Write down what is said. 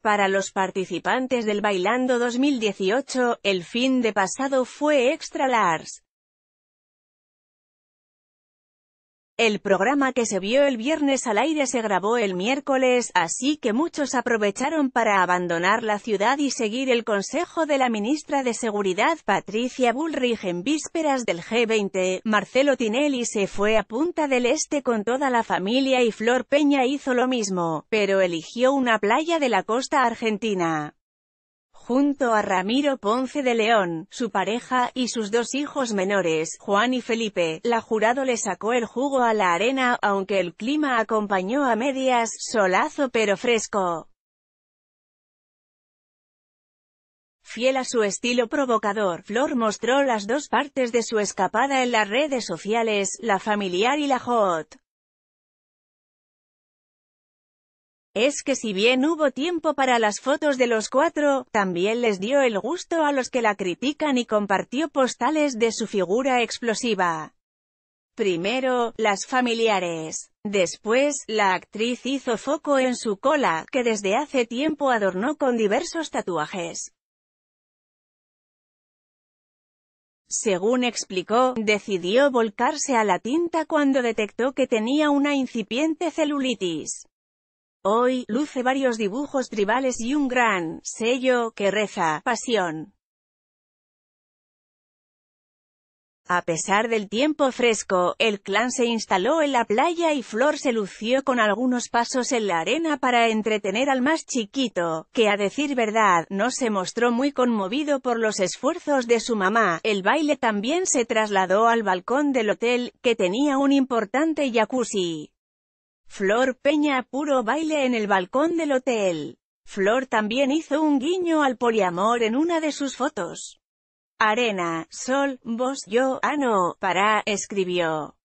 Para los participantes del Bailando 2018, el fin de pasado fue extra large. El programa que se vio el viernes al aire se grabó el miércoles, así que muchos aprovecharon para abandonar la ciudad y seguir el consejo de la ministra de Seguridad Patricia Bullrich en vísperas del G20. Marcelo Tinelli se fue a Punta del Este con toda la familia y Flor Peña hizo lo mismo, pero eligió una playa de la costa argentina junto a Ramiro Ponce de León, su pareja, y sus dos hijos menores, Juan y Felipe. La jurado le sacó el jugo a la arena, aunque el clima acompañó a medias, solazo pero fresco. Fiel a su estilo provocador, Flor mostró las dos partes de su escapada en las redes sociales, la familiar y la hot. Es que si bien hubo tiempo para las fotos de los cuatro, también les dio el gusto a los que la critican y compartió postales de su figura explosiva. Primero, las familiares. Después, la actriz hizo foco en su cola, que desde hace tiempo adornó con diversos tatuajes. Según explicó, decidió volcarse a la tinta cuando detectó que tenía una incipiente celulitis. Hoy, luce varios dibujos tribales y un gran sello, que reza, pasión. A pesar del tiempo fresco, el clan se instaló en la playa y Flor se lució con algunos pasos en la arena para entretener al más chiquito, que a decir verdad, no se mostró muy conmovido por los esfuerzos de su mamá. El baile también se trasladó al balcón del hotel, que tenía un importante jacuzzi. Flor Peña puro baile en el balcón del hotel. Flor también hizo un guiño al poliamor en una de sus fotos. Arena, sol, vos, yo, ano, ah, para, escribió.